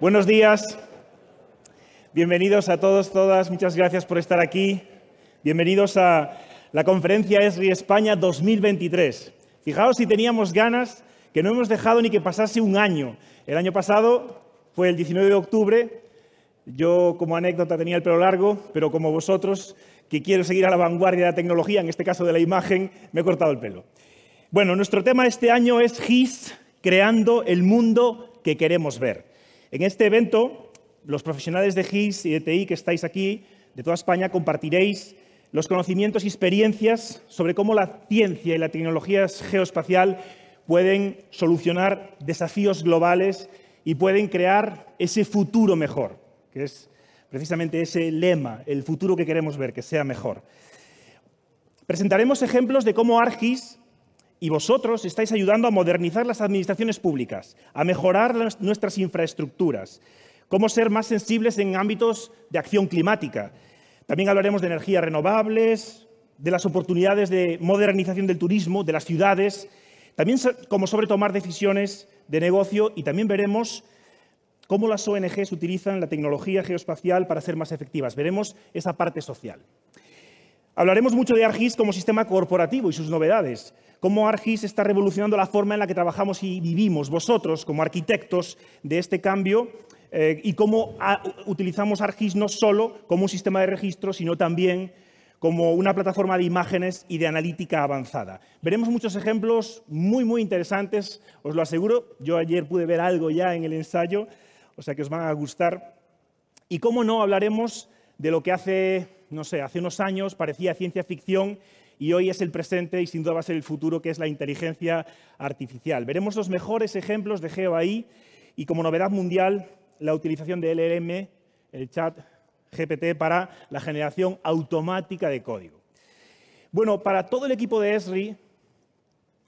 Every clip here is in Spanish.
Buenos días, bienvenidos a todos, todas, muchas gracias por estar aquí. Bienvenidos a la conferencia ESRI España 2023. Fijaos si teníamos ganas, que no hemos dejado ni que pasase un año. El año pasado fue el 19 de octubre, yo como anécdota tenía el pelo largo, pero como vosotros, que quiero seguir a la vanguardia de la tecnología, en este caso de la imagen, me he cortado el pelo. Bueno, nuestro tema este año es GIS, creando el mundo que queremos ver. En este evento, los profesionales de GIS y de TI que estáis aquí, de toda España, compartiréis los conocimientos y experiencias sobre cómo la ciencia y la tecnología geoespacial pueden solucionar desafíos globales y pueden crear ese futuro mejor, que es precisamente ese lema, el futuro que queremos ver, que sea mejor. Presentaremos ejemplos de cómo ARGIS y vosotros estáis ayudando a modernizar las administraciones públicas, a mejorar nuestras infraestructuras, cómo ser más sensibles en ámbitos de acción climática. También hablaremos de energías renovables, de las oportunidades de modernización del turismo, de las ciudades, también cómo sobre tomar decisiones de negocio y también veremos cómo las ONGs utilizan la tecnología geoespacial para ser más efectivas. Veremos esa parte social. Hablaremos mucho de ARGIS como sistema corporativo y sus novedades, cómo ARGIS está revolucionando la forma en la que trabajamos y vivimos vosotros como arquitectos de este cambio eh, y cómo ah, utilizamos ARGIS no solo como un sistema de registro, sino también como una plataforma de imágenes y de analítica avanzada. Veremos muchos ejemplos muy, muy interesantes, os lo aseguro. Yo ayer pude ver algo ya en el ensayo, o sea que os van a gustar. Y cómo no, hablaremos de lo que hace no sé, hace unos años parecía ciencia ficción y hoy es el presente y sin duda va a ser el futuro, que es la inteligencia artificial. Veremos los mejores ejemplos de Geo y como novedad mundial la utilización de LLM, el chat GPT, para la generación automática de código. Bueno, para todo el equipo de ESRI,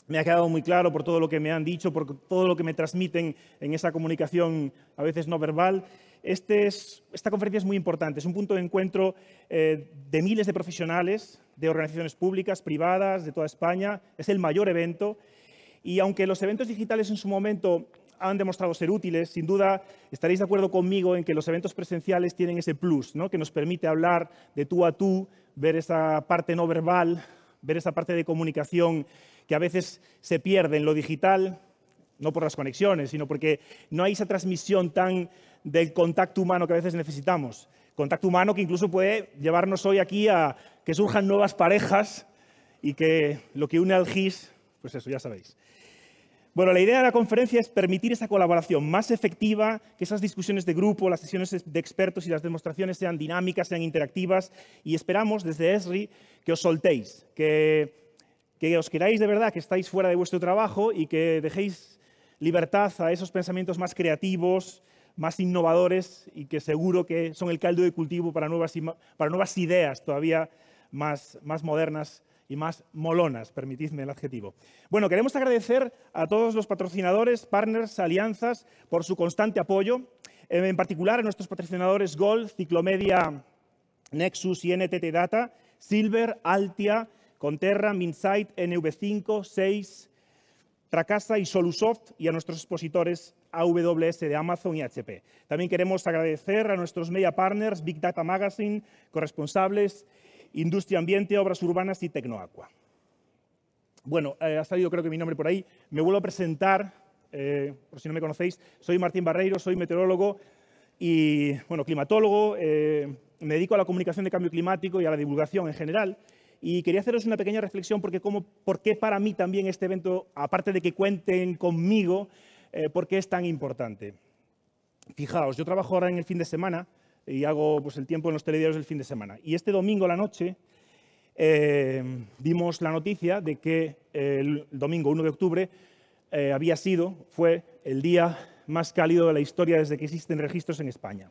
me ha quedado muy claro por todo lo que me han dicho, por todo lo que me transmiten en esa comunicación a veces no verbal, este esta conferencia es muy importante, es un punto de encuentro eh, de miles de profesionales, de organizaciones públicas, privadas, de toda España. Es el mayor evento y aunque los eventos digitales en su momento han demostrado ser útiles, sin duda estaréis de acuerdo conmigo en que los eventos presenciales tienen ese plus, que nos permite hablar de tú a tú, ver esa parte no verbal, ver esa parte de comunicación que a veces se pierde en lo digital, no por las conexiones, sino porque no hay esa transmisión tan del contacto humano que a veces necesitamos. Contacto humano que incluso puede llevarnos hoy aquí a que surjan nuevas parejas y que lo que une al GIS, pues eso, ya sabéis. Bueno, la idea de la conferencia es permitir esa colaboración más efectiva, que esas discusiones de grupo, las sesiones de expertos y las demostraciones sean dinámicas, sean interactivas, y esperamos desde ESRI que os soltéis, que, que os queráis de verdad, que estáis fuera de vuestro trabajo y que dejéis libertad a esos pensamientos más creativos, más innovadores y que seguro que son el caldo de cultivo para nuevas, para nuevas ideas todavía más, más modernas y más molonas, permitidme el adjetivo. Bueno, queremos agradecer a todos los patrocinadores, partners, alianzas por su constante apoyo, eh, en particular a nuestros patrocinadores Gold, Ciclomedia, Nexus y NTT Data, Silver, Altia, Conterra, Minsight, NV5, 6, Tracasa y Solusoft y a nuestros expositores AWS de Amazon y HP. También queremos agradecer a nuestros media partners Big Data Magazine, corresponsables, Industria Ambiente, Obras Urbanas y Tecnoaqua. Bueno, eh, ha salido creo que mi nombre por ahí. Me vuelvo a presentar, eh, por si no me conocéis. Soy Martín Barreiro, soy meteorólogo y bueno, climatólogo. Eh, me dedico a la comunicación de cambio climático y a la divulgación en general. Y quería haceros una pequeña reflexión porque, cómo, por qué para mí también este evento, aparte de que cuenten conmigo, eh, por qué es tan importante. Fijaos, yo trabajo ahora en el fin de semana y hago pues, el tiempo en los telediarios del fin de semana. Y este domingo la noche dimos eh, la noticia de que el domingo 1 de octubre eh, había sido, fue el día más cálido de la historia desde que existen registros en España.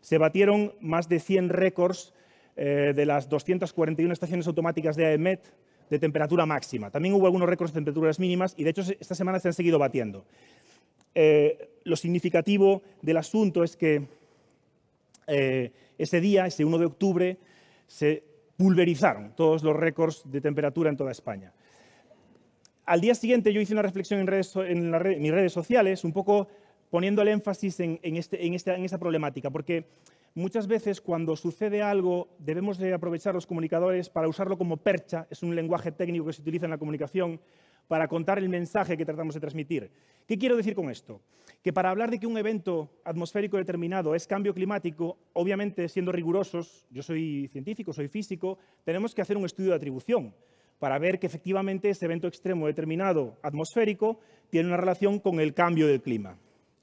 Se batieron más de 100 récords eh, de las 241 estaciones automáticas de AEMET de temperatura máxima. También hubo algunos récords de temperaturas mínimas y de hecho esta semana se han seguido batiendo. Eh, lo significativo del asunto es que eh, ese día, ese 1 de octubre, se pulverizaron todos los récords de temperatura en toda España. Al día siguiente yo hice una reflexión en, mis redes sociales, un poco poniendo el énfasis en, este, esa en problemática, porque Muchas veces cuando sucede algo debemos de aprovechar los comunicadores para usarlo como percha, es un lenguaje técnico que se utiliza en la comunicación, para contar el mensaje que tratamos de transmitir. ¿Qué quiero decir con esto? Que para hablar de que un evento atmosférico determinado es cambio climático, obviamente siendo rigurosos, yo soy científico, soy físico, tenemos que hacer un estudio de atribución para ver que efectivamente ese evento extremo determinado atmosférico tiene una relación con el cambio del clima.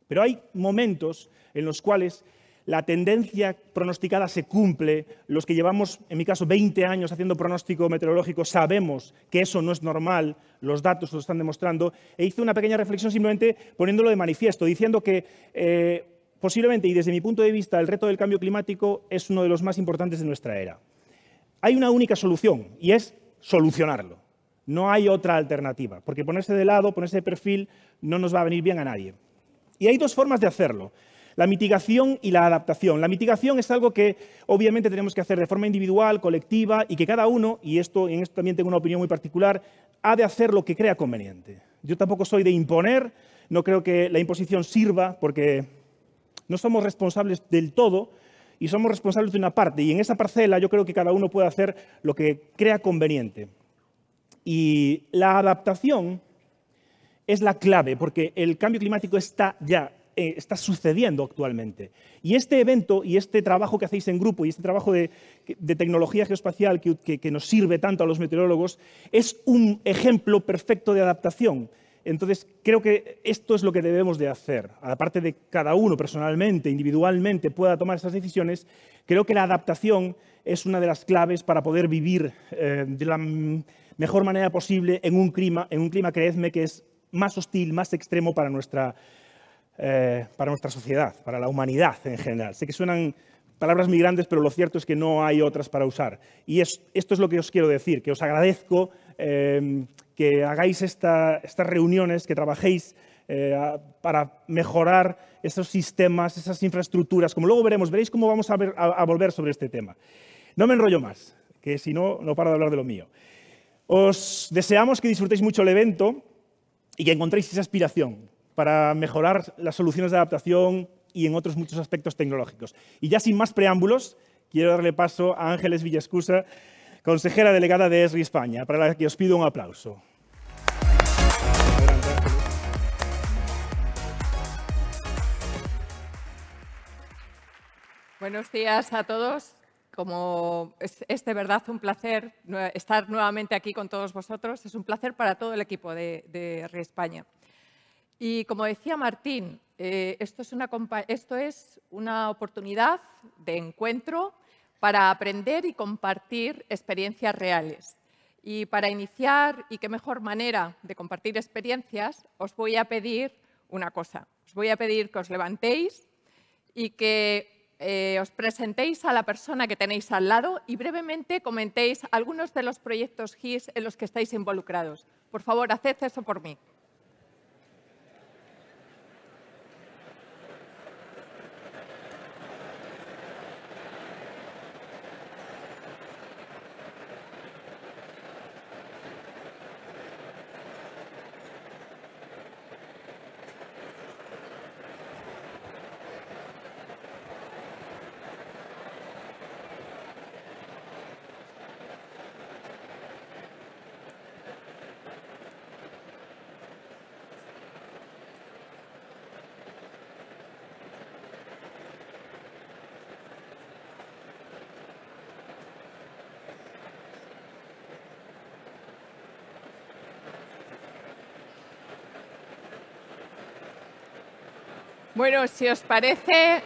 Pero hay momentos en los cuales la tendencia pronosticada se cumple, los que llevamos, en mi caso, 20 años haciendo pronóstico meteorológico, sabemos que eso no es normal, los datos lo están demostrando, e hice una pequeña reflexión simplemente poniéndolo de manifiesto, diciendo que... Eh, posiblemente, y desde mi punto de vista, el reto del cambio climático es uno de los más importantes de nuestra era. Hay una única solución y es solucionarlo. No hay otra alternativa, porque ponerse de lado, ponerse de perfil, no nos va a venir bien a nadie. Y hay dos formas de hacerlo. La mitigación y la adaptación. La mitigación es algo que obviamente tenemos que hacer de forma individual, colectiva y que cada uno, y esto, en esto también tengo una opinión muy particular, ha de hacer lo que crea conveniente. Yo tampoco soy de imponer, no creo que la imposición sirva porque no somos responsables del todo y somos responsables de una parte y en esa parcela yo creo que cada uno puede hacer lo que crea conveniente. Y la adaptación es la clave, porque el cambio climático está ya eh, está sucediendo actualmente. Y este evento y este trabajo que hacéis en grupo y este trabajo de, tecnología geoespacial que, nos sirve tanto a los meteorólogos es un ejemplo perfecto de adaptación. Entonces, creo que esto es lo que debemos de hacer. Aparte de cada uno personalmente, individualmente, pueda tomar esas decisiones, creo que la adaptación es una de las claves para poder vivir eh, de la mejor manera posible en un clima, en un clima, creedme, que es más hostil, más extremo para nuestra eh, para nuestra sociedad, para la humanidad en general. Sé que suenan palabras muy grandes, pero lo cierto es que no hay otras para usar. Y esto es lo que os quiero decir, que os agradezco eh, que hagáis estas reuniones, que trabajéis eh, para mejorar esos sistemas, esas infraestructuras, como luego veremos, veréis cómo vamos a, a volver sobre este tema. No me enrollo más, que si no, no paro de hablar de lo mío. Os deseamos que disfrutéis mucho el evento y que encontréis esa aspiración, para mejorar las soluciones de adaptación y en otros muchos aspectos tecnológicos. Y ya sin más preámbulos, quiero darle paso a Ángeles Villascusa, consejera delegada de ESRI España, para la que os pido un aplauso. Buenos días a todos. Como es, de verdad un placer estar nuevamente aquí con todos vosotros, es un placer para todo el equipo de, de España. Y como decía Martín, eh, esto, es una, oportunidad de encuentro para aprender y compartir experiencias reales. Y para iniciar, y qué mejor manera de compartir experiencias, os voy a pedir una cosa. Os voy a pedir que os levantéis y que eh, os presentéis a la persona que tenéis al lado y brevemente comentéis algunos de los proyectos GIS en los que estáis involucrados. Por favor, haced eso por mí. Bueno, si os parece,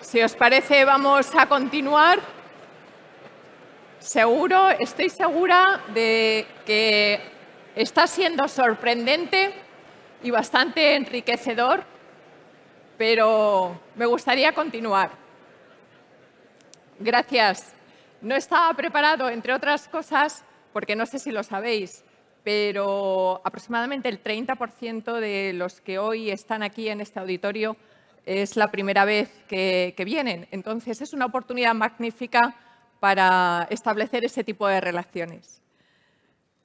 si os parece, vamos a continuar. Seguro, estoy segura de que está siendo sorprendente y bastante enriquecedor, pero me gustaría continuar. Gracias. No estaba preparado, entre otras cosas, porque no sé si lo sabéis, pero aproximadamente el 30% de los que hoy están aquí en este auditorio es la primera vez que, vienen. Entonces, es una oportunidad magnífica para establecer ese tipo de relaciones.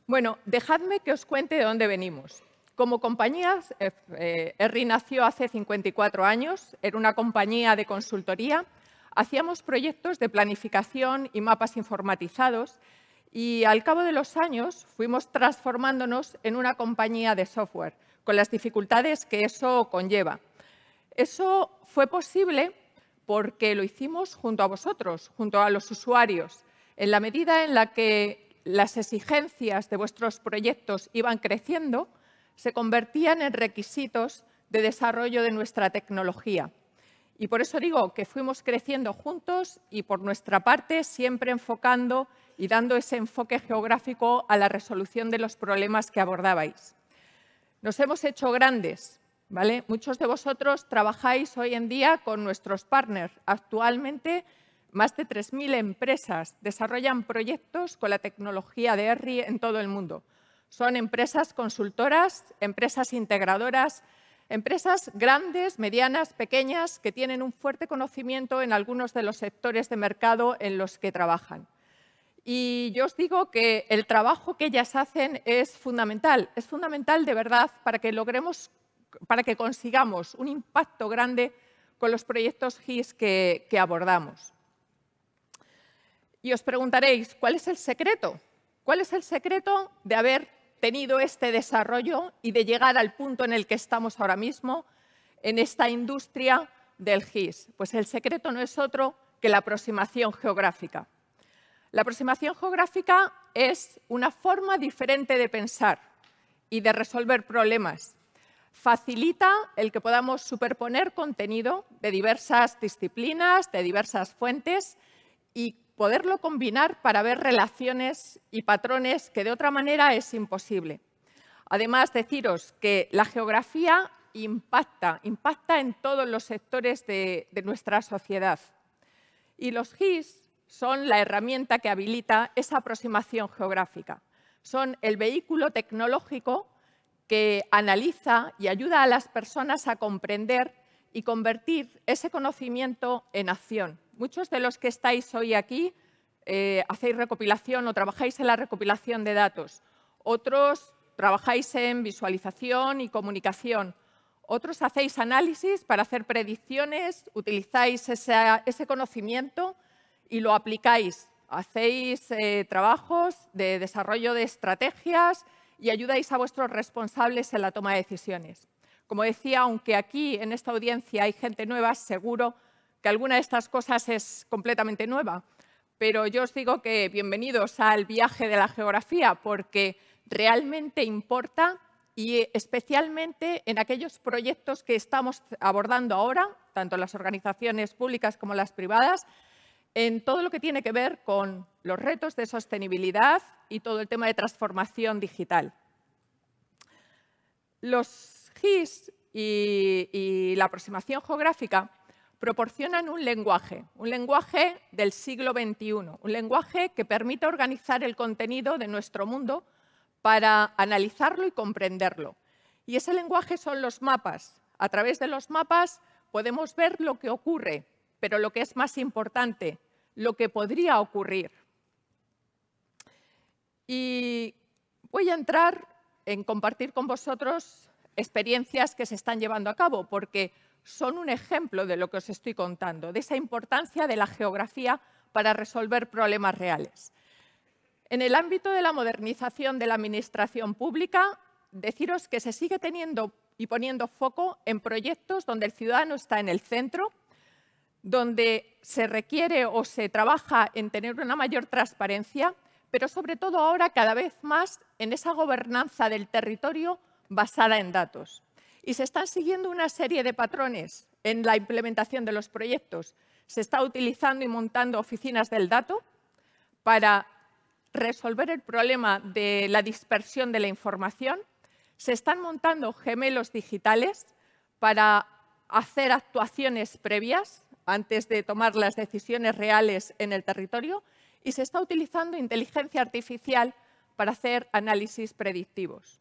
Bueno, dejadme que os cuente de dónde venimos. Como compañía, eh, eh, ERRI nació hace 54 años, era una compañía de consultoría. Hacíamos proyectos de planificación y mapas informatizados y al cabo de los años fuimos transformándonos en una compañía de software, con las dificultades que eso conlleva. Eso fue posible porque lo hicimos junto a vosotros, junto a los usuarios, en la medida en la que las exigencias de vuestros proyectos iban creciendo, se convertían en requisitos de desarrollo de nuestra tecnología. Y por eso digo que fuimos creciendo juntos y por nuestra parte siempre enfocando y dando ese enfoque geográfico a la resolución de los problemas que abordabais. Nos hemos hecho grandes, ¿vale? Muchos de vosotros trabajáis hoy en día con nuestros partners. Actualmente, más de 3.000 empresas desarrollan proyectos con la tecnología de ERRI en todo el mundo. Son empresas consultoras, empresas integradoras, Empresas grandes, medianas, pequeñas, que tienen un fuerte conocimiento en algunos de los sectores de mercado en los que trabajan. Y yo os digo que el trabajo que ellas hacen es fundamental, es fundamental de verdad para que logremos, para que consigamos un impacto grande con los proyectos GIS que, que abordamos. Y os preguntaréis, ¿cuál es el secreto? ¿Cuál es el secreto de haber tenido este desarrollo y de llegar al punto en el que estamos ahora mismo en esta industria del GIS? Pues el secreto no es otro que la aproximación geográfica. La aproximación geográfica es una forma diferente de pensar y de resolver problemas. Facilita el que podamos superponer contenido de diversas disciplinas, de diversas fuentes y poderlo combinar para ver relaciones y patrones que de otra manera es imposible. Además, deciros que la geografía impacta, impacta en todos los sectores de, de nuestra sociedad. Y los GIS son la herramienta que habilita esa aproximación geográfica. Son el vehículo tecnológico que analiza y ayuda a las personas a comprender y convertir ese conocimiento en acción. Muchos de los que estáis hoy aquí eh, hacéis recopilación o trabajáis en la recopilación de datos. Otros trabajáis en visualización y comunicación. Otros hacéis análisis para hacer predicciones, utilizáis ese conocimiento y lo aplicáis. Hacéis eh, trabajos de desarrollo de estrategias y ayudáis a vuestros responsables en la toma de decisiones. Como decía, aunque aquí en esta audiencia hay gente nueva, seguro que alguna de estas cosas es completamente nueva. Pero yo os digo que bienvenidos al viaje de la geografía, porque realmente importa y especialmente en aquellos proyectos que estamos abordando ahora, tanto las organizaciones públicas como las privadas, en todo lo que tiene que ver con los retos de sostenibilidad y todo el tema de transformación digital. Los GIS y, la aproximación geográfica proporcionan un lenguaje, un lenguaje del siglo XXI, un lenguaje que permite organizar el contenido de nuestro mundo para analizarlo y comprenderlo. Y ese lenguaje son los mapas. A través de los mapas podemos ver lo que ocurre, pero lo que es más importante, lo que podría ocurrir. Y voy a entrar en compartir con vosotros experiencias que se están llevando a cabo, porque son un ejemplo de lo que os estoy contando, de esa importancia de la geografía para resolver problemas reales. En el ámbito de la modernización de la administración pública, deciros que se sigue teniendo y poniendo foco en proyectos donde el ciudadano está en el centro donde se requiere o se trabaja en tener una mayor transparencia, pero sobre todo ahora cada vez más en esa gobernanza del territorio basada en datos. Y se están siguiendo una serie de patrones en la implementación de los proyectos. Se está utilizando y montando oficinas del dato para resolver el problema de la dispersión de la información. Se están montando gemelos digitales para hacer actuaciones previas antes de tomar las decisiones reales en el territorio y se está utilizando inteligencia artificial para hacer análisis predictivos.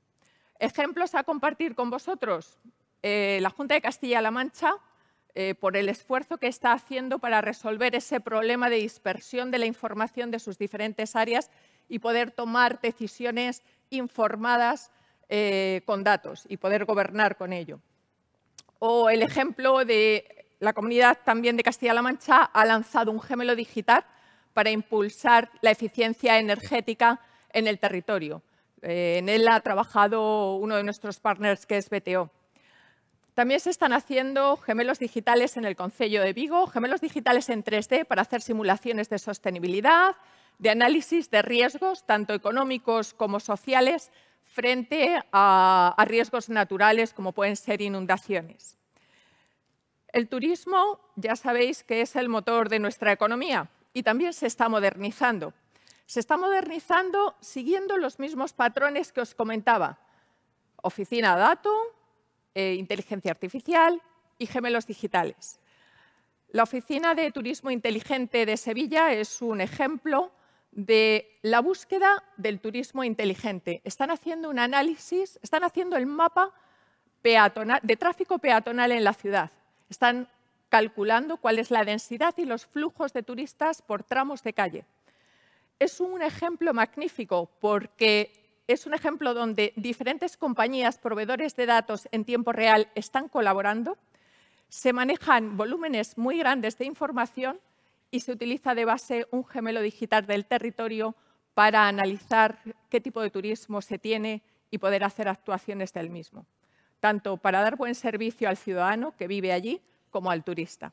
Ejemplos a compartir con vosotros. Eh, la Junta de Castilla-La Mancha, eh, por el esfuerzo que está haciendo para resolver ese problema de dispersión de la información de sus diferentes áreas y poder tomar decisiones informadas eh, con datos y poder gobernar con ello. O el ejemplo de la comunidad también de Castilla-La Mancha ha lanzado un gemelo digital para impulsar la eficiencia energética en el territorio. Eh, en él ha trabajado uno de nuestros partners, que es BTO. También se están haciendo gemelos digitales en el Concello de Vigo, gemelos digitales en 3D para hacer simulaciones de sostenibilidad, de análisis de riesgos, tanto económicos como sociales, frente a riesgos naturales como pueden ser inundaciones. El turismo, ya sabéis que es el motor de nuestra economía y también se está modernizando. Se está modernizando siguiendo los mismos patrones que os comentaba. Oficina dato, eh, inteligencia artificial y gemelos digitales. La Oficina de Turismo Inteligente de Sevilla es un ejemplo de la búsqueda del turismo inteligente. Están haciendo un análisis, están haciendo el mapa de tráfico peatonal en la ciudad están calculando cuál es la densidad y los flujos de turistas por tramos de calle. Es un ejemplo magnífico porque es un ejemplo donde diferentes compañías, proveedores de datos en tiempo real están colaborando, se manejan volúmenes muy grandes de información y se utiliza de base un gemelo digital del territorio para analizar qué tipo de turismo se tiene y poder hacer actuaciones del mismo tanto para dar buen servicio al ciudadano que vive allí como al turista.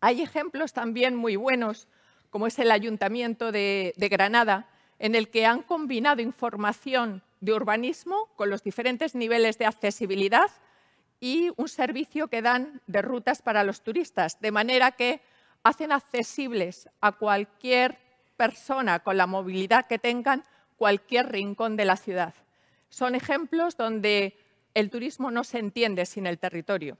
Hay ejemplos también muy buenos, como es el Ayuntamiento de, de Granada, en el que han combinado información de urbanismo con los diferentes niveles de accesibilidad y un servicio que dan de rutas para los turistas, de manera que hacen accesibles a cualquier persona con la movilidad que tengan cualquier rincón de la ciudad. Son ejemplos donde el turismo no se entiende sin el territorio.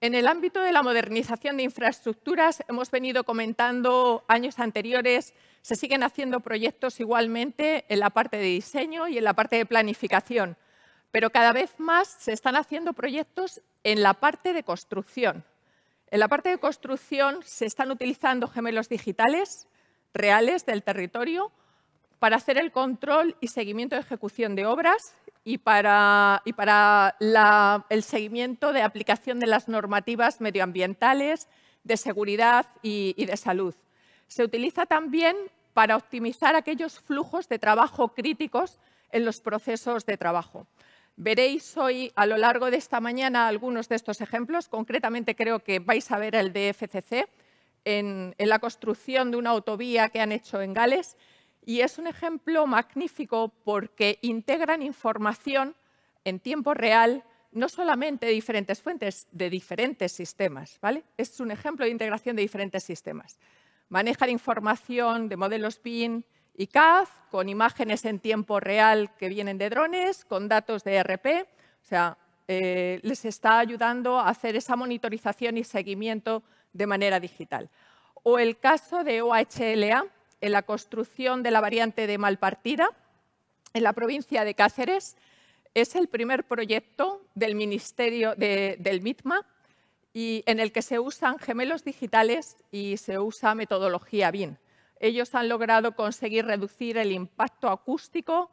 En el ámbito de la modernización de infraestructuras, hemos venido comentando años anteriores, se siguen haciendo proyectos igualmente en la parte de diseño y en la parte de planificación, pero cada vez más se están haciendo proyectos en la parte de construcción. En la parte de construcción se están utilizando gemelos digitales reales del territorio para hacer el control y seguimiento de ejecución de obras y para, el seguimiento de aplicación de las normativas medioambientales, de seguridad y, de salud. Se utiliza también para optimizar aquellos flujos de trabajo críticos en los procesos de trabajo. Veréis hoy a lo largo de esta mañana algunos de estos ejemplos. Concretamente creo que vais a ver el de FCC en la construcción de una autovía que han hecho en Gales y es un ejemplo magnífico porque integran información en tiempo real, no solamente de diferentes fuentes, de diferentes sistemas. ¿vale? Es un ejemplo de integración de diferentes sistemas. Manejan información de modelos PIN y CAD, con imágenes en tiempo real que vienen de drones, con datos de RP. O sea, eh, les está ayudando a hacer esa monitorización y seguimiento de manera digital. O el caso de OHLA, en la construcción de la variante de Malpartida, en la provincia de Cáceres. Es el primer proyecto del Ministerio del MITMA y en el que se usan gemelos digitales y se usa metodología BIM. Ellos han logrado conseguir reducir el impacto acústico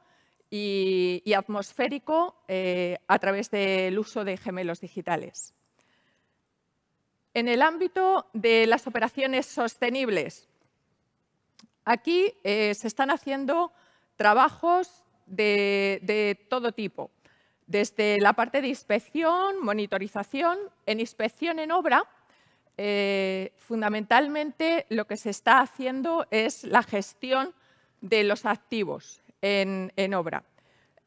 y, atmosférico eh, a través del uso de gemelos digitales. En el ámbito de las operaciones sostenibles, Aquí eh, se están haciendo trabajos de, todo tipo, desde la parte de inspección, monitorización, en inspección en obra, eh, fundamentalmente lo que se está haciendo es la gestión de los activos en, obra.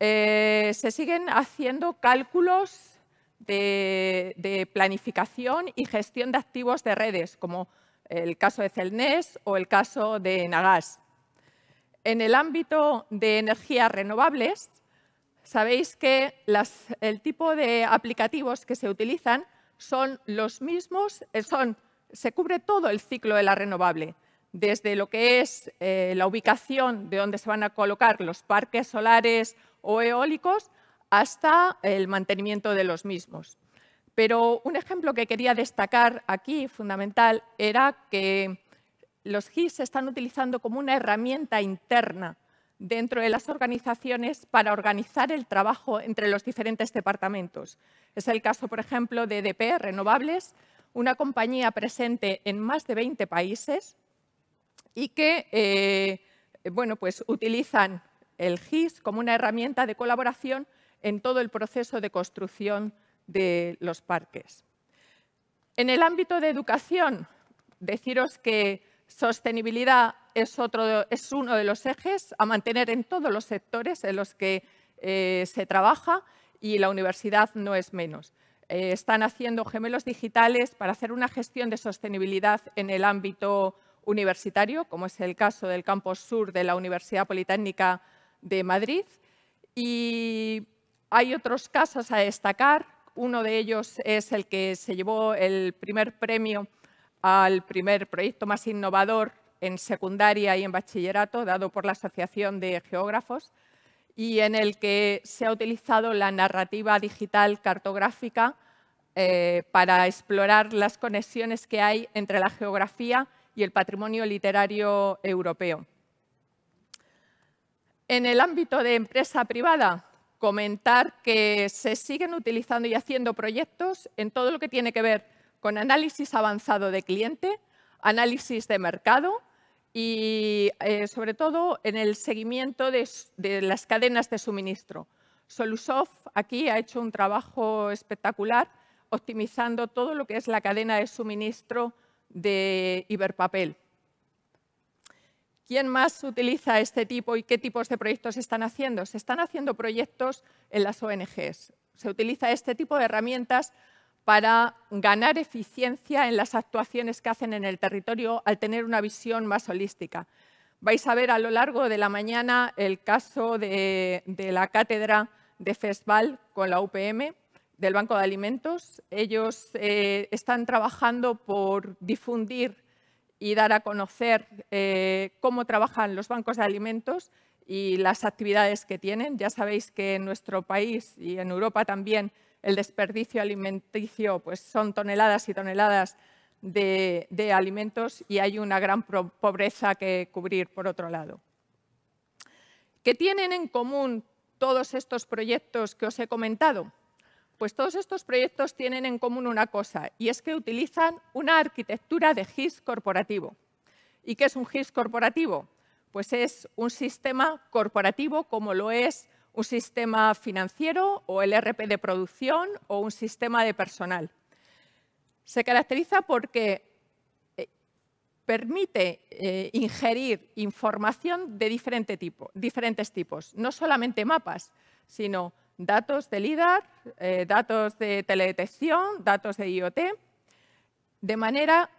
Eh, se siguen haciendo cálculos de, planificación y gestión de activos de redes, como el caso de Celnes o el caso de NAGAS. En el ámbito de energías renovables, sabéis que el tipo de aplicativos que se utilizan son los mismos, eh, se cubre todo el ciclo de la renovable, desde lo que es eh, la ubicación de donde se van a colocar los parques solares o eólicos hasta el mantenimiento de los mismos. Pero un ejemplo que quería destacar aquí, fundamental, era que los GIS se están utilizando como una herramienta interna dentro de las organizaciones para organizar el trabajo entre los diferentes departamentos. Es el caso, por ejemplo, de EDP Renovables, una compañía presente en más de 20 países y que eh, bueno, pues utilizan el GIS como una herramienta de colaboración en todo el proceso de construcción de los parques. En el ámbito de educación, deciros que sostenibilidad es, uno de los ejes a mantener en todos los sectores en los que eh, se trabaja y la universidad no es menos. Eh, están haciendo gemelos digitales para hacer una gestión de sostenibilidad en el ámbito universitario, como es el caso del campus sur de la Universidad Politécnica de Madrid. Y hay otros casos a destacar, uno de ellos es el que se llevó el primer premio al primer proyecto más innovador en secundaria y en bachillerato, dado por la Asociación de Geógrafos, y en el que se ha utilizado la narrativa digital cartográfica eh, para explorar las conexiones que hay entre la geografía y el patrimonio literario europeo. En el ámbito de empresa privada, comentar que se siguen utilizando y haciendo proyectos en todo lo que tiene que ver con análisis avanzado de cliente, análisis de mercado y eh, sobre todo en el seguimiento de, las cadenas de suministro. Solusoft aquí ha hecho un trabajo espectacular optimizando todo lo que es la cadena de suministro de Iberpapel. ¿Quién más utiliza este tipo y qué tipos de proyectos están haciendo? Se están haciendo proyectos en las ONGs. Se utiliza este tipo de herramientas para ganar eficiencia en las actuaciones que hacen en el territorio al tener una visión más holística. Vais a ver a lo largo de la mañana el caso de, la cátedra de FESVAL con la UPM, del Banco de Alimentos. Ellos eh, están trabajando por difundir y dar a conocer eh, cómo trabajan los bancos de alimentos y las actividades que tienen. Ya sabéis que en nuestro país y en Europa también el desperdicio alimenticio pues son toneladas y toneladas de, de alimentos y hay una gran pobreza que cubrir por otro lado. ¿Qué tienen en común todos estos proyectos que os he comentado? Pues todos estos proyectos tienen en común una cosa, y es que utilizan una arquitectura de GIS corporativo. ¿Y qué es un GIS corporativo? Pues es un sistema corporativo como lo es un sistema financiero o el RP de producción o un sistema de personal. Se caracteriza porque eh, permite eh, ingerir información de diferente tipo, diferentes tipos, no solamente mapas, sino datos de LIDAR, eh, datos de teledetección, datos de IoT, de manera,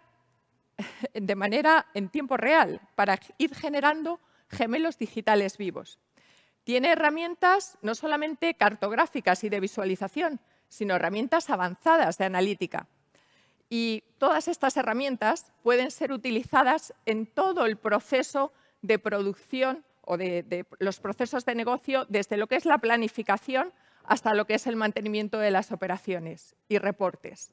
de manera en tiempo real, para ir generando gemelos digitales vivos. Tiene herramientas no solamente cartográficas y de visualización, sino herramientas avanzadas de analítica. Y todas estas herramientas pueden ser utilizadas en todo el proceso de producción o de, los procesos de negocio desde lo que es la planificación hasta lo que es el mantenimiento de las operaciones y reportes.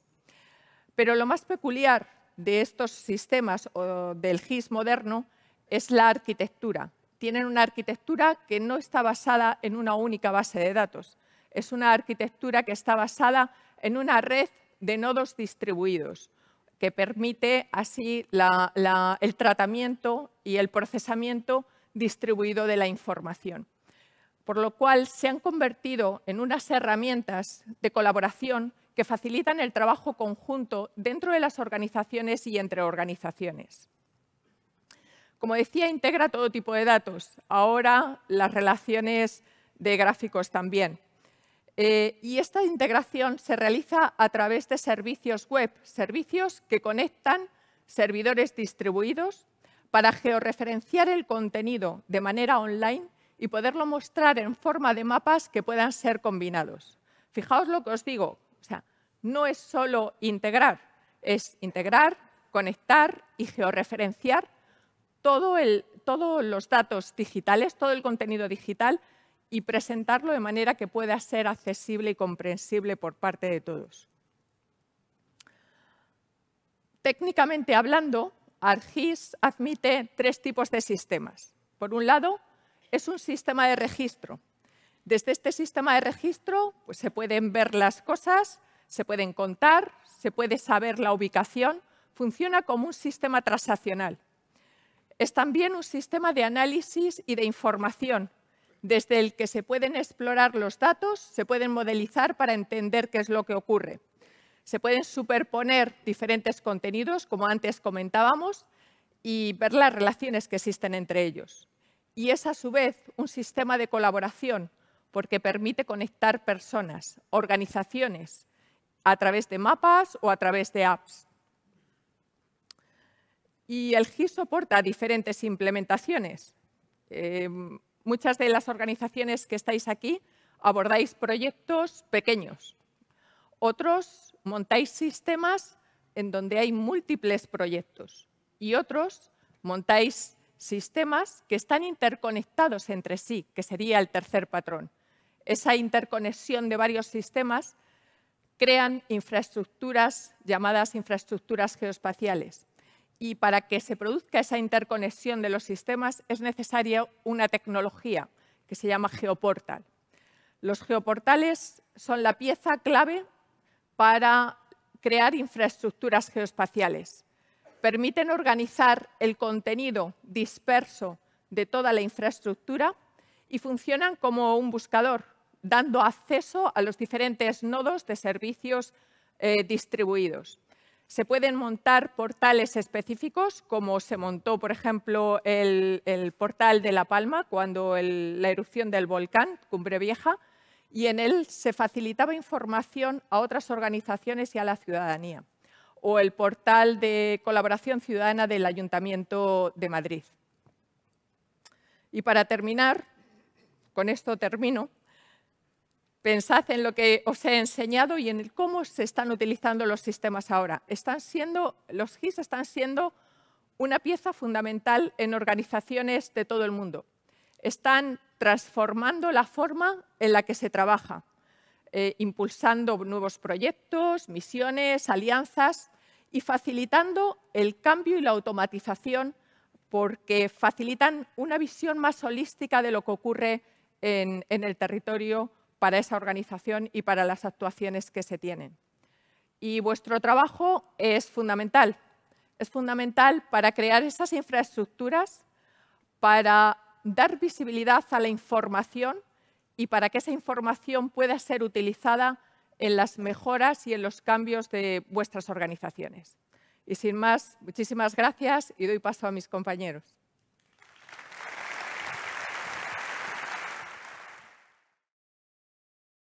Pero lo más peculiar de estos sistemas o del GIS moderno es la arquitectura. Tienen una arquitectura que no está basada en una única base de datos. Es una arquitectura que está basada en una red de nodos distribuidos que permite así el tratamiento y el procesamiento distribuido de la información. Por lo cual se han convertido en unas herramientas de colaboración que facilitan el trabajo conjunto dentro de las organizaciones y entre organizaciones. Como decía, integra todo tipo de datos. Ahora las relaciones de gráficos también. Eh, y esta integración se realiza a través de servicios web, servicios que conectan servidores distribuidos para georreferenciar el contenido de manera online y poderlo mostrar en forma de mapas que puedan ser combinados. Fijaos lo que os digo, o sea, no es solo integrar, es integrar, conectar y georreferenciar todo el, todos los datos digitales, todo el contenido digital y presentarlo de manera que pueda ser accesible y comprensible por parte de todos. Técnicamente hablando, ARGIS admite tres tipos de sistemas. Por un lado, es un sistema de registro. Desde este sistema de registro pues, se pueden ver las cosas, se pueden contar, se puede saber la ubicación. Funciona como un sistema transaccional. Es también un sistema de análisis y de información, desde el que se pueden explorar los datos, se pueden modelizar para entender qué es lo que ocurre. Se pueden superponer diferentes contenidos, como antes comentábamos, y ver las relaciones que existen entre ellos. Y es a su vez un sistema de colaboración porque permite conectar personas, organizaciones, a través de mapas o a través de apps. Y el GIS soporta diferentes implementaciones. Eh, muchas de las organizaciones que estáis aquí abordáis proyectos pequeños, otros montáis sistemas en donde hay múltiples proyectos y otros montáis sistemas que están interconectados entre sí, que sería el tercer patrón. Esa interconexión de varios sistemas crean infraestructuras llamadas infraestructuras geoespaciales. Y para que se produzca esa interconexión de los sistemas es necesaria una tecnología que se llama geoportal. Los geoportales son la pieza clave para crear infraestructuras geoespaciales. Permiten organizar el contenido disperso de toda la infraestructura y funcionan como un buscador, dando acceso a los diferentes nodos de servicios eh, distribuidos. Se pueden montar portales específicos, como se montó, por ejemplo, el, portal de La Palma cuando la erupción del volcán, Cumbre Vieja, y en él se facilitaba información a otras organizaciones y a la ciudadanía, o el portal de colaboración ciudadana del Ayuntamiento de Madrid. Y para terminar, con esto termino, pensad en lo que os he enseñado y en cómo se están utilizando los sistemas ahora. Están siendo, los GIS están siendo una pieza fundamental en organizaciones de todo el mundo. Están transformando la forma en la que se trabaja, eh, impulsando nuevos proyectos, misiones, alianzas y facilitando el cambio y la automatización porque facilitan una visión más holística de lo que ocurre en el territorio para esa organización y para las actuaciones que se tienen. Y vuestro trabajo es fundamental. Es fundamental para crear esas infraestructuras, para dar visibilidad a la información y para que esa información pueda ser utilizada en las mejoras y en los cambios de vuestras organizaciones. Y sin más, muchísimas gracias y doy paso a mis compañeros.